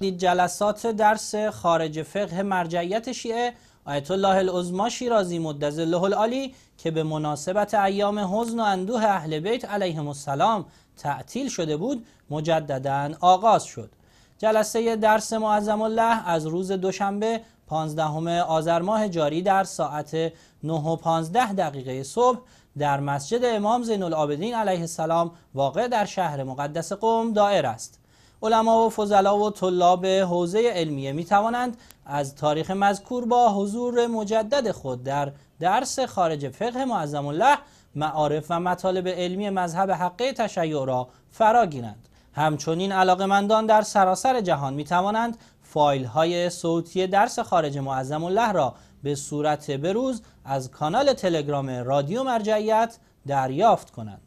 جلسات درس خارج فقه مرجعیت شیعه آیت الله العظما شیرازی مدز الله العالی که به مناسبت ایام حزن و اندوه اهل بیت علیهم السلام تعطیل شده بود مجددا آغاز شد جلسه درس معظم الله از روز دوشنبه 15 آذر ماه جاری در ساعت 9 و 15 دقیقه صبح در مسجد امام زین العابدین علیه السلام واقع در شهر مقدس قوم دائر است علما و فضلا و طلاب حوزه علمیه می توانند از تاریخ مذکور با حضور مجدد خود در درس خارج فقه معظم الله معارف و مطالب علمی مذهب حقه تشیع را فرا گیرند همچنین علاقمندان در سراسر جهان می توانند فایل های صوتی درس خارج معظم الله را به صورت بروز از کانال تلگرام رادیو مرجعیت دریافت کنند